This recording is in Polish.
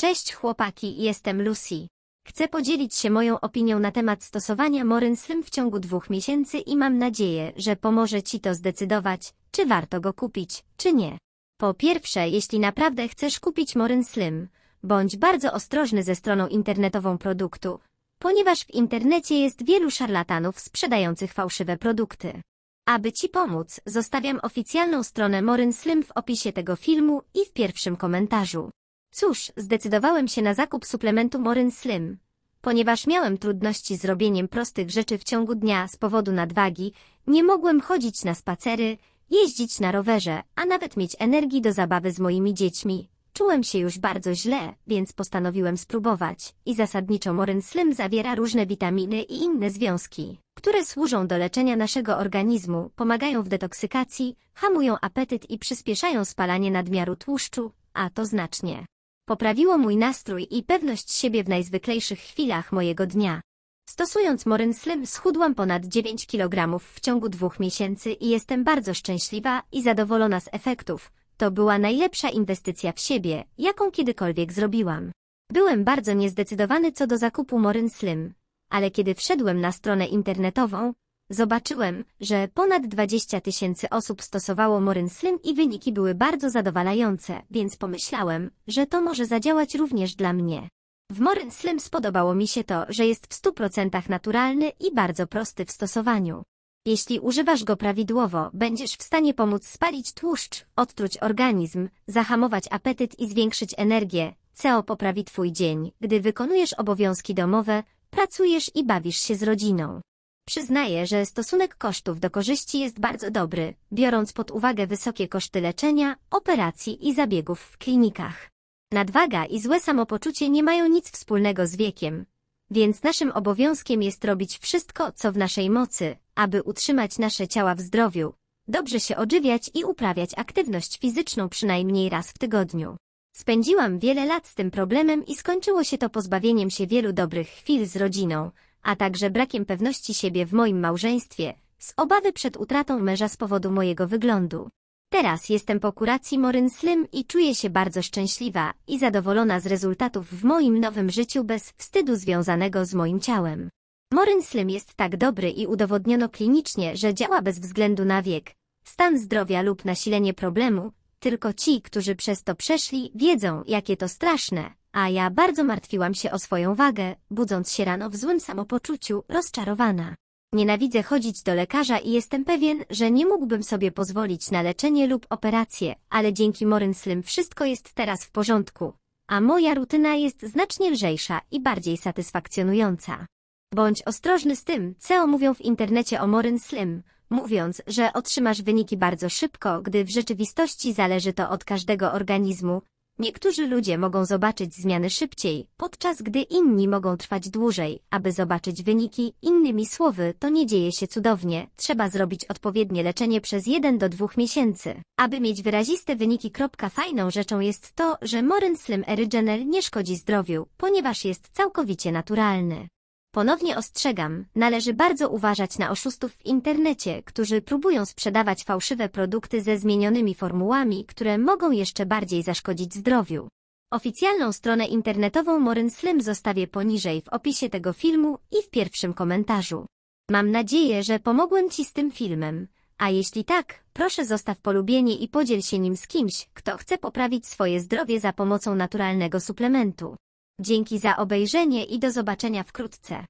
Cześć chłopaki, jestem Lucy. Chcę podzielić się moją opinią na temat stosowania Moryn Slim w ciągu dwóch miesięcy i mam nadzieję, że pomoże Ci to zdecydować, czy warto go kupić, czy nie. Po pierwsze, jeśli naprawdę chcesz kupić Moryn Slim, bądź bardzo ostrożny ze stroną internetową produktu, ponieważ w internecie jest wielu szarlatanów sprzedających fałszywe produkty. Aby Ci pomóc, zostawiam oficjalną stronę Moryn Slim w opisie tego filmu i w pierwszym komentarzu. Cóż, zdecydowałem się na zakup suplementu Morin Slim. Ponieważ miałem trudności z robieniem prostych rzeczy w ciągu dnia z powodu nadwagi, nie mogłem chodzić na spacery, jeździć na rowerze, a nawet mieć energii do zabawy z moimi dziećmi. Czułem się już bardzo źle, więc postanowiłem spróbować. I zasadniczo Morin Slim zawiera różne witaminy i inne związki, które służą do leczenia naszego organizmu, pomagają w detoksykacji, hamują apetyt i przyspieszają spalanie nadmiaru tłuszczu, a to znacznie. Poprawiło mój nastrój i pewność siebie w najzwyklejszych chwilach mojego dnia. Stosując Morin Slim schudłam ponad 9 kg w ciągu dwóch miesięcy i jestem bardzo szczęśliwa i zadowolona z efektów. To była najlepsza inwestycja w siebie, jaką kiedykolwiek zrobiłam. Byłem bardzo niezdecydowany co do zakupu Morin Slim, ale kiedy wszedłem na stronę internetową, Zobaczyłem, że ponad 20 tysięcy osób stosowało Moryn Slim i wyniki były bardzo zadowalające, więc pomyślałem, że to może zadziałać również dla mnie. W Moryn Slim spodobało mi się to, że jest w 100% naturalny i bardzo prosty w stosowaniu. Jeśli używasz go prawidłowo, będziesz w stanie pomóc spalić tłuszcz, odtruć organizm, zahamować apetyt i zwiększyć energię. CEO poprawi Twój dzień, gdy wykonujesz obowiązki domowe, pracujesz i bawisz się z rodziną. Przyznaję, że stosunek kosztów do korzyści jest bardzo dobry, biorąc pod uwagę wysokie koszty leczenia, operacji i zabiegów w klinikach. Nadwaga i złe samopoczucie nie mają nic wspólnego z wiekiem, więc naszym obowiązkiem jest robić wszystko, co w naszej mocy, aby utrzymać nasze ciała w zdrowiu, dobrze się odżywiać i uprawiać aktywność fizyczną przynajmniej raz w tygodniu. Spędziłam wiele lat z tym problemem i skończyło się to pozbawieniem się wielu dobrych chwil z rodziną, a także brakiem pewności siebie w moim małżeństwie, z obawy przed utratą męża z powodu mojego wyglądu. Teraz jestem po kuracji Moryn Slim i czuję się bardzo szczęśliwa i zadowolona z rezultatów w moim nowym życiu bez wstydu związanego z moim ciałem. Moryn Slim jest tak dobry i udowodniono klinicznie, że działa bez względu na wiek, stan zdrowia lub nasilenie problemu, tylko ci, którzy przez to przeszli, wiedzą, jakie to straszne, a ja bardzo martwiłam się o swoją wagę, budząc się rano w złym samopoczuciu, rozczarowana. Nienawidzę chodzić do lekarza i jestem pewien, że nie mógłbym sobie pozwolić na leczenie lub operację, ale dzięki Moryn Slim wszystko jest teraz w porządku, a moja rutyna jest znacznie lżejsza i bardziej satysfakcjonująca. Bądź ostrożny z tym, co mówią w internecie o Moryn Slim, mówiąc, że otrzymasz wyniki bardzo szybko, gdy w rzeczywistości zależy to od każdego organizmu, Niektórzy ludzie mogą zobaczyć zmiany szybciej, podczas gdy inni mogą trwać dłużej, aby zobaczyć wyniki. Innymi słowy, to nie dzieje się cudownie, trzeba zrobić odpowiednie leczenie przez 1 do 2 miesięcy, aby mieć wyraziste wyniki. Fajną rzeczą jest to, że Morin Slim Original nie szkodzi zdrowiu, ponieważ jest całkowicie naturalny. Ponownie ostrzegam, należy bardzo uważać na oszustów w internecie, którzy próbują sprzedawać fałszywe produkty ze zmienionymi formułami, które mogą jeszcze bardziej zaszkodzić zdrowiu. Oficjalną stronę internetową Moryn Slim zostawię poniżej w opisie tego filmu i w pierwszym komentarzu. Mam nadzieję, że pomogłem Ci z tym filmem, a jeśli tak, proszę zostaw polubienie i podziel się nim z kimś, kto chce poprawić swoje zdrowie za pomocą naturalnego suplementu. Dzięki za obejrzenie i do zobaczenia wkrótce.